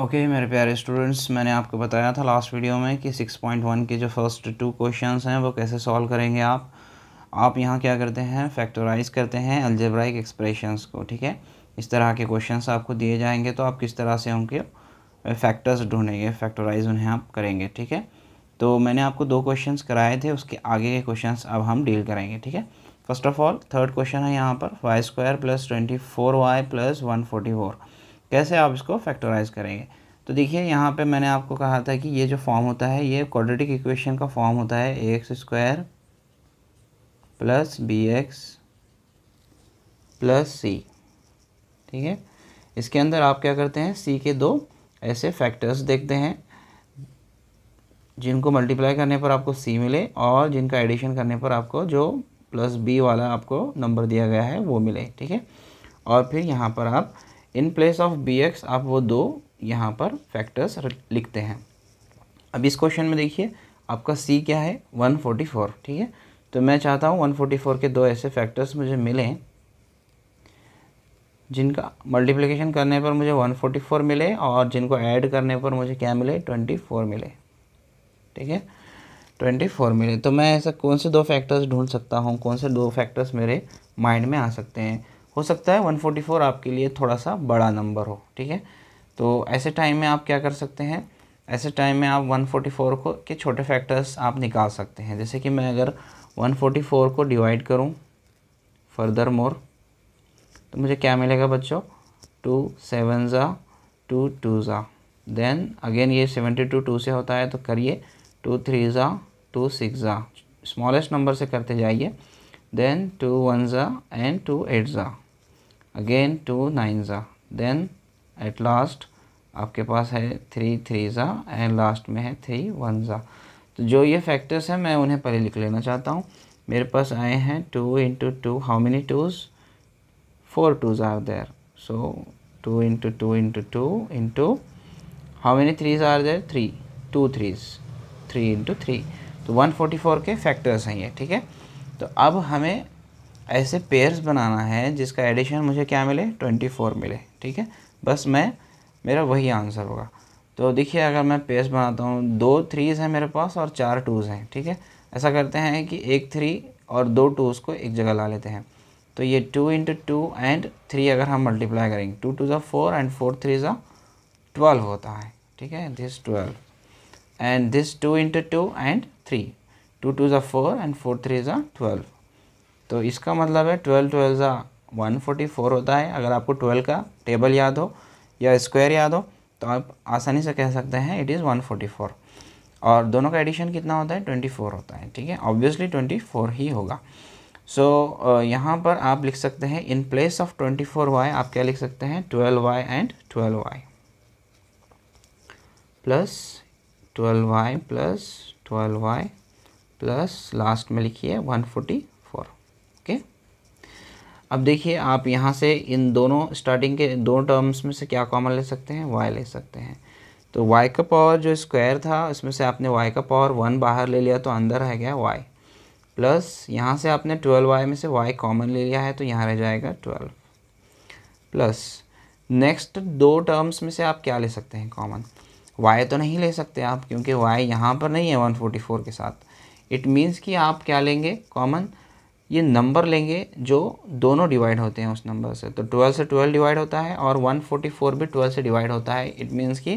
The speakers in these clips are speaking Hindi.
ओके okay, मेरे प्यारे स्टूडेंट्स मैंने आपको बताया था लास्ट वीडियो में कि 6.1 के जो फर्स्ट टू क्वेश्चंस हैं वो कैसे सॉल्व करेंगे आप आप यहाँ क्या करते हैं फैक्टराइज करते हैं अल्जेब्राइक एक्सप्रेशंस को ठीक है इस तरह के क्वेश्चंस आपको दिए जाएंगे तो आप किस तरह से उनके फैक्टर्स ढूंढेंगे फैक्टोराइज उन्हें आप करेंगे ठीक है तो मैंने आपको दो क्वेश्चन कराए थे उसके आगे के क्वेश्चन अब हम डील करेंगे ठीक है first of all third question है यहाँ पर y square plus twenty four y plus one forty four कैसे आप इसको फैक्टराइज़ करेंगे तो देखिए यहाँ पे मैंने आपको कहा था कि ये जो फॉर्म होता है ये क्वाड्रेटिक इक्वेशन का फॉर्म होता है a x square plus b x plus c ठीक है इसके अंदर आप क्या करते हैं सी के दो ऐसे फैक्टर्स देखते हैं जिनको मल्टीप्लाई करने पर आपको सी मिले और जिनका एडिशन करने पर आपको जो प्लस बी वाला आपको नंबर दिया गया है वो मिले ठीक है और फिर यहाँ पर आप in place of b x आप वो दो यहाँ पर फैक्टर्स लिखते हैं अब इस क्वेश्चन में देखिए आपका सी क्या है 144 ठीक है तो मैं चाहता हूँ 144 के दो ऐसे फैक्टर्स मुझे मिलें जिनका मल्टीप्लिकेशन करने पर मुझे 144 मिले और जिनको ऐड करने पर मुझे क्या मिले 24 मिले ठीक है 24 मिले तो मैं ऐसा कौन से दो फैक्टर्स ढूंढ सकता हूँ कौन से दो फैक्टर्स मेरे माइंड में आ सकते हैं हो सकता है 144 आपके लिए थोड़ा सा बड़ा नंबर हो ठीक है तो ऐसे टाइम में आप क्या कर सकते हैं ऐसे टाइम में आप 144 को के छोटे फैक्टर्स आप निकाल सकते हैं जैसे कि मैं अगर 144 को डिवाइड करूं फर्दर मोर तो मुझे क्या मिलेगा बच्चों टू सेवन ज़ा टू टू ज़ा देन अगेन ये सेवेंटी टू टू से होता है तो करिए टू थ्री ज़ा टू सिक्स ज़ा स्मॉलेस्ट नंबर से करते जाइए देन टू वन ज़ा एंड टू एट ज़ा अगेन टू नाइन ज़ा देन एट लास्ट आपके पास है थ्री थ्री ज़ा एंड लास्ट में है थ्री वन ज़ा तो जो ये फैक्टर्स हैं मैं उन्हें पहले लिख लेना चाहता हूँ मेरे पास आए हैं two into two how many twos four twos are there so two into two into two into how many threes are there three two threes three into three तो वन फोर्टी फोर के फैक्टर्स हैं ये ठीक है तो अब हमें ऐसे पेयर्स बनाना है जिसका एडिशन मुझे क्या मिले ट्वेंटी फोर मिले ठीक है बस मैं मेरा वही आंसर होगा तो देखिए अगर मैं पेयर्स बनाता हूँ दो थ्रीज़ हैं मेरे पास और चार टूज़ हैं ठीक है ऐसा करते हैं कि एक थ्री और दो टूज़ को एक जगह ला लेते हैं तो ये two into two and three अगर हम मल्टीप्लाई करेंगे टू टू ज़ा फोर एंड फोर थ्री ज़ा ट्वेल्व होता है ठीक है this twelve and this two into two and three two two ज़ा फोर एंड फोर थ्री ज़ा ट्वेल्व तो इसका मतलब है ट्वेल्व ट्वेल्व ज़ा वन फोर्टी फोर होता है अगर आपको ट्वेल्व का टेबल याद हो या स्क्वायर याद हो तो आप आसानी से कह सकते हैं it is one forty four और दोनों का एडिशन कितना होता है ट्वेंटी फोर होता है ठीक है ऑब्वियसली ट्वेंटी फोर ही होगा सो so, यहाँ पर आप लिख सकते हैं in place of twenty four y आप क्या लिख सकते हैं twelve y and twelve y plus twelve y plus twelve y plus last में लिखिए वन फोर्टी अब देखिए आप यहाँ से इन दोनों स्टार्टिंग के दोनों टर्म्स में से क्या कॉमन ले सकते हैं वाई ले सकते हैं तो वाई का पावर जो स्क्वायर था उसमें से आपने वाई का पावर वन बाहर ले लिया तो अंदर रह गया वाई प्लस यहाँ से आपने ट्वेल्व वाई में से वाई कॉमन ले लिया है तो यहाँ रह जाएगा ट्वेल्व प्लस नेक्स्ट दो टर्म्स में से आप क्या ले सकते हैं कॉमन वाई तो नहीं ले सकते आप क्योंकि वाई यहाँ पर नहीं है वन फोर्टी फोर के साथ इट मीन्स कि आप क्या लेंगे कॉमन ये नंबर लेंगे जो दोनों डिवाइड होते हैं उस नंबर से तो 12 से ट्वेल्व डिवाइड होता है और वन फोर्टी फोर भी 12 से डिवाइड होता है इट मीन्स कि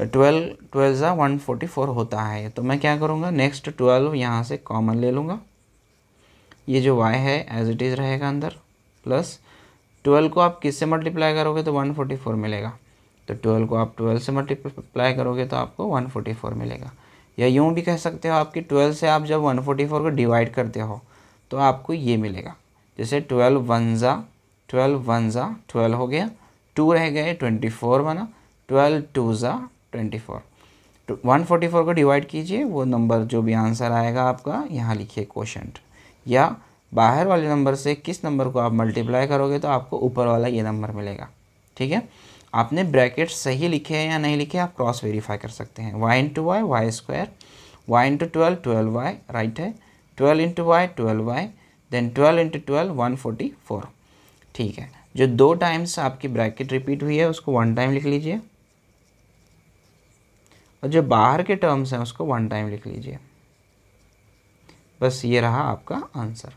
ट्वेल्व ट्वेल्व ज़ा वन फोर्टी फोर होता है तो मैं क्या करूँगा नेक्स्ट ट्वेल्व यहाँ से कॉमन ले लूँगा ये जो y है एज इट इज़ रहेगा अंदर प्लस ट्वेल्व को आप किससे मल्टीप्लाई करोगे तो वन फोर मिलेगा तो ट्वेल्व को आप ट्वेल्व से मल्टीप्लाई करोगे तो आपको वन फोर्टी फोर मिलेगा या यूँ भी कह सकते हो आपकी ट्वेल्व से आप जब वन फोर्टी फोर को डिवाइड करते हो तो आपको ये मिलेगा जैसे ट्वेल्व वन ज़ा ट्वेल्व वन ज़ा ट्वेल्व हो गया टू रह गए ट्वेंटी फोर बना ट्वेल्व टू ज़ा ट्वेंटी फोर तो वन फोर्टी फोर को डिवाइड कीजिए वो नंबर जो भी आंसर आएगा आपका यहाँ लिखिए क्वेश्चन या बाहर वाले नंबर से किस नंबर को आप मल्टीप्लाई करोगे तो आपको ऊपर वाला ये नंबर मिलेगा ठीक है आपने ब्रैकेट सही लिखे हैं या नहीं लिखे आप क्रॉस वेरीफाई कर सकते हैं y into y y square y into twelve twelve y right है 12 into y twelve y then twelve into twelve one ठीक है जो दो टाइम्स आपकी ब्रैकेट रिपीट हुई है उसको वन टाइम लिख लीजिए और जो बाहर के टर्म्स हैं उसको वन टाइम लिख लीजिए बस ये रहा आपका आंसर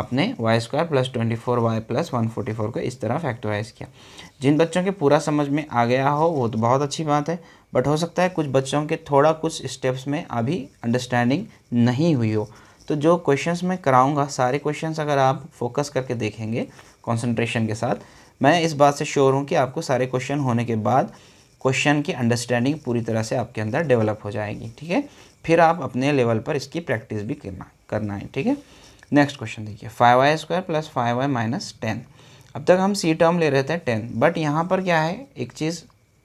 आपने y square plus twenty four y plus one forty four को इस तरह फैक्टराइज किया जिन बच्चों के पूरा समझ में आ गया हो वो तो बहुत अच्छी बात है बट हो सकता है कुछ बच्चों के थोड़ा कुछ स्टेप्स में अभी अंडरस्टैंडिंग नहीं हुई हो तो जो क्वेश्चंस मैं कराऊंगा सारे क्वेश्चंस अगर आप फोकस करके देखेंगे कंसंट्रेशन के साथ मैं इस बात से श्योर हूँ कि आपको सारे क्वेश्चन होने के बाद क्वेश्चन की अंडरस्टैंडिंग पूरी तरह से आपके अंदर डेवलप हो जाएगी ठीक है फिर आप अपने लेवल पर इसकी प्रैक्टिस भी करना करना है ठीक है नेक्स्ट क्वेश्चन देखिए five y square plus five y minus ten अब तक हम सी टर्म ले रहे थे टेन बट यहाँ पर क्या है एक चीज़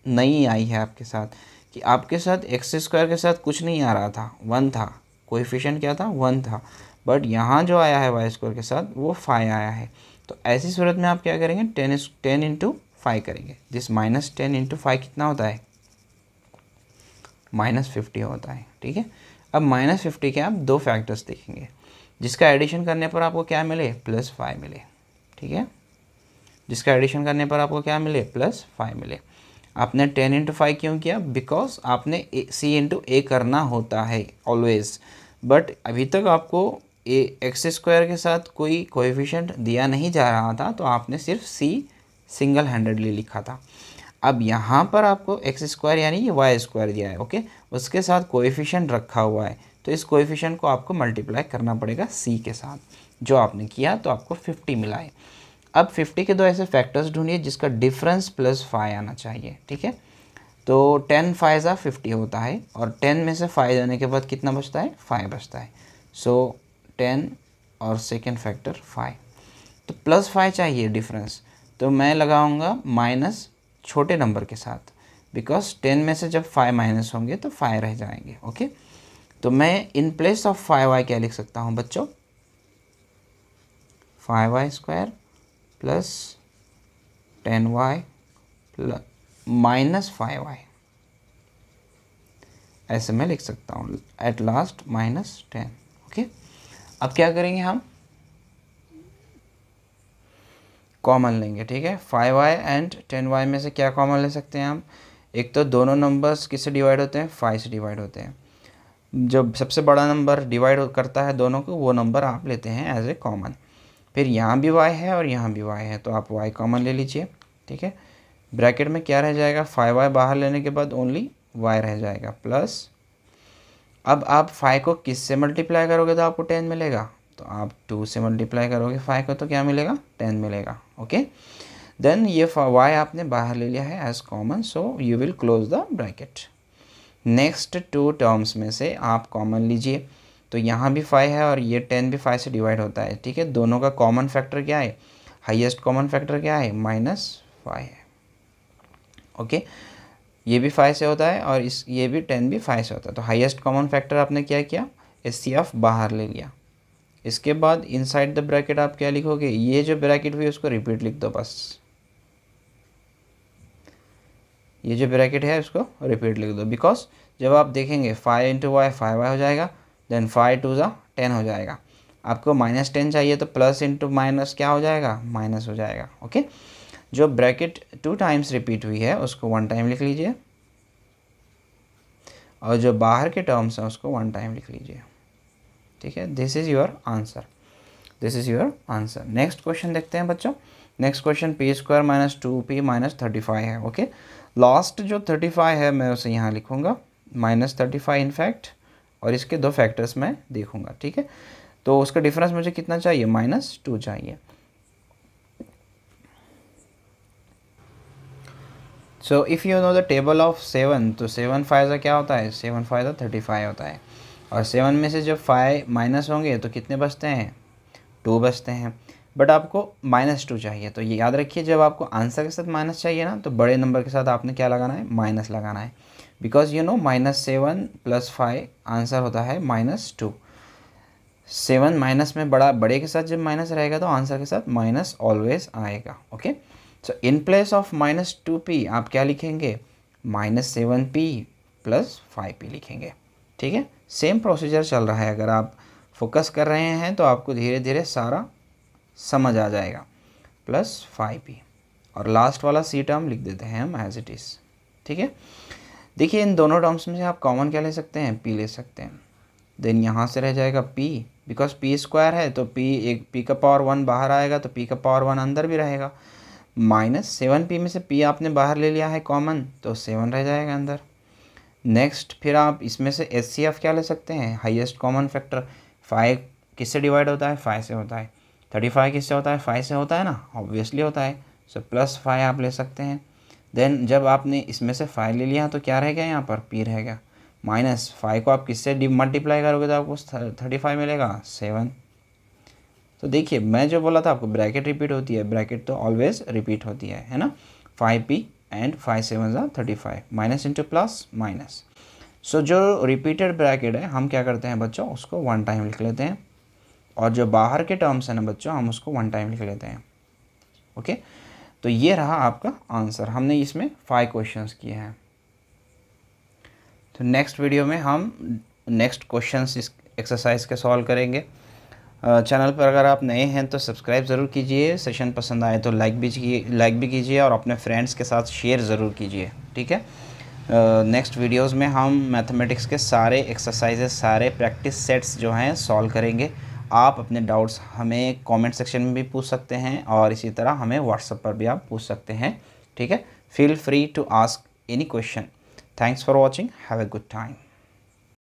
नई आई है आपके साथ कि आपके साथ एक्स स्क्वायर के साथ कुछ नहीं आ रहा था वन था कोएफिशिएंट क्या था वन था बट यहाँ जो आया है वाई स्क्वायर के साथ वो फाइव आया है तो ऐसी सूरत में आप क्या करेंगे टेन टेन इंटू फाइव करेंगे this minus ten into five कितना होता है माइनस फिफ्टी होता है ठीक है अब माइनस फिफ्टी के आप दो फैक्टर्स देखेंगे जिसका एडिशन करने पर आपको क्या मिले प्लस फाइव मिले ठीक है जिसका एडिशन करने पर आपको क्या मिले प्लस फाइव मिले आपने टेन इंटू फाइव क्यों किया बिकॉज आपने सी इंटू ए करना होता है ऑलवेज़ बट अभी तक आपको ए एक्स स्क्वायर के साथ कोई कोएफिशिएंट दिया नहीं जा रहा था तो आपने सिर्फ सी सिंगल हैंडेडली लिखा था अब यहाँ पर आपको एक्स स्क्वायर यानी वाई स्क्वायर दिया है ओके उसके साथ कोएफिशिएंट रखा हुआ है तो इस कोएफिशिएंट को आपको मल्टीप्लाई करना पड़ेगा सी के साथ जो आपने किया तो आपको फिफ्टी मिला है अब फिफ्टी के दो ऐसे फैक्टर्स ढूंढिए जिसका डिफरेंस प्लस फाइव आना चाहिए ठीक है तो टेन फाइव ज़ा फिफ्टी होता है और टेन में से फाइव जाने के बाद कितना बचता है फाइव बचता है सो टेन और सेकेंड फैक्टर फाइव तो प्लस फाइव चाहिए डिफरेंस तो मैं लगाऊंगा माइनस छोटे नंबर के साथ बिकॉज टेन में से जब फाइव माइनस होंगे तो फाइव रह जाएंगे ओके तो मैं in place of five y क्या लिख सकता हूँ बच्चों five y square plus ten y plus minus five I ऐसे मैं लिख सकता हूँ at last minus ten okay अब क्या करेंगे हम कॉमन लेंगे ठीक है five I and ten y में से क्या कॉमन ले सकते हैं हम एक तो दोनों नंबर्स किससे डिवाइड होते हैं फाइव से डिवाइड होते हैं जो सबसे बड़ा नंबर डिवाइड करता है दोनों को वो नंबर आप लेते हैं एज ए कॉमन फिर यहाँ भी वाई है और यहाँ भी वाई है तो आप वाई कॉमन ले लीजिए ठीक है ब्रैकेट में क्या रह जाएगा फाइव वाई बाहर लेने के बाद ओनली वाई रह जाएगा प्लस अब आप फाइव को किस से मल्टीप्लाई करोगे तो आपको टेन मिलेगा तो आप टू से मल्टीप्लाई करोगे फाइव को तो क्या मिलेगा टेन मिलेगा ओके देन ये वाई आपने बाहर ले लिया है as common so you will close the bracket next two terms में से आप कॉमन लीजिए तो यहाँ भी फाइव है और ये टेन भी फाइव से डिवाइड होता है ठीक है दोनों का कॉमन फैक्टर क्या है हाइएस्ट कॉमन फैक्टर क्या है माइनस फाइव है ओके ये भी फाइव से होता है और इस ये भी टेन भी फाइव से होता है तो हाईएस्ट कॉमन फैक्टर आपने क्या किया एस बाहर ले लिया इसके बाद इनसाइड द ब्रैकेट आप क्या लिखोगे ये जो ब्रैकेट हुई उसको रिपीट लिख दो बस ये जो ब्रैकेट है उसको रिपीट लिख दो बिकॉज जब आप देखेंगे five into y five y हो जाएगा देन फाइव टू ज़ा टेन हो जाएगा आपको माइनस टेन चाहिए तो प्लस इंटू माइनस क्या हो जाएगा माइनस हो जाएगा ओके जो ब्रैकेट टू टाइम्स रिपीट हुई है उसको वन टाइम लिख लीजिए और जो बाहर के टर्म्स हैं उसको वन टाइम लिख लीजिए ठीक है this is your answer this is your answer next question देखते हैं बच्चों next question p square minus two p minus thirty five है ओके लास्ट जो थर्टी फाइव है मैं उसे यहाँ लिखूँगा माइनस थर्टी फाइव इनफैक्ट और इसके दो फैक्टर्स मैं देखूँगा ठीक है तो उसका डिफरेंस मुझे कितना चाहिए माइनस टू चाहिए so if you know the table of seven तो सेवन फाइव का क्या होता है सेवन फाइव का थर्टी फाइव होता है और सेवन में से जब फाइव माइनस होंगे तो कितने बचते हैं टू बचते हैं बट आपको माइनस टू चाहिए तो ये याद रखिए जब आपको आंसर के साथ माइनस चाहिए ना तो बड़े नंबर के साथ आपने क्या लगाना है माइनस लगाना है because you know minus seven plus five answer होता है माइनस टू सेवन माइनस में बड़ा बड़े के साथ जब माइनस रहेगा तो आंसर के साथ माइनस ऑलवेज आएगा okay okay? So in place of minus two p आप क्या लिखेंगे minus seven p plus five p लिखेंगे ठीक है सेम प्रोसीजर चल रहा है अगर आप फोकस कर रहे हैं तो आपको धीरे धीरे सारा समझ आ जाएगा प्लस फाइव पी और लास्ट वाला सी टर्म लिख देते हैं हम एज इट इज़ ठीक है देखिए इन दोनों टर्म्स में से आप कॉमन क्या ले सकते हैं पी ले सकते हैं देन यहाँ से रह जाएगा पी बिकॉज पी स्क्वायर है तो पी एक पी का पावर वन बाहर आएगा तो पी का पावर वन अंदर भी रहेगा माइनस सेवन पी में से पी आपने बाहर ले लिया है कॉमन तो सेवन रह जाएगा अंदर नेक्स्ट फिर आप इसमें से एस सी एफ क्या ले सकते हैं हाईएस्ट कॉमन फैक्टर फाइव किससे डिवाइड होता है फाइव से होता है थर्टी फाइव किससे होता है फाइव से होता है ना ऑब्वियसली होता है सो प्लस फाइव आप ले सकते हैं देन जब आपने इसमें से फाइव ले लिया तो क्या रह गया यहाँ पर पी रह गया माइनस फाइव को आप किससे मल्टीप्लाई करोगे तो आपको थर्टी फाइव मिलेगा सेवन तो देखिए मैं जो बोला था आपको ब्रैकेट रिपीट होती है ब्रैकेट तो ऑलवेज रिपीट होती है है ना five p and five seven ज़ा thirty five minus into plus minus so जो रिपीटेड ब्रैकेट है हम क्या करते हैं बच्चों उसको वन टाइम लिख लेते हैं और जो बाहर के टर्म्स हैं ना बच्चों हम उसको वन टाइम लिख लेते हैं ओके तो ये रहा आपका आंसर हमने इसमें फाइव क्वेश्चन किए हैं तो नेक्स्ट वीडियो में हम नेक्स्ट क्वेश्चन इस एक्सरसाइज के सॉल्व करेंगे चैनल पर अगर आप नए हैं तो सब्सक्राइब ज़रूर कीजिए सेशन पसंद आए तो लाइक भी लाइक भी कीजिए और अपने फ्रेंड्स के साथ शेयर ज़रूर कीजिए ठीक है नेक्स्ट वीडियोस में हम मैथमेटिक्स के सारे एक्सरसाइजेस सारे प्रैक्टिस सेट्स जो हैं सॉल्व करेंगे आप अपने डाउट्स हमें कमेंट सेक्शन में भी पूछ सकते हैं और इसी तरह हमें व्हाट्सएप पर भी आप पूछ सकते हैं ठीक है feel free to ask any question thanks for watching have a good time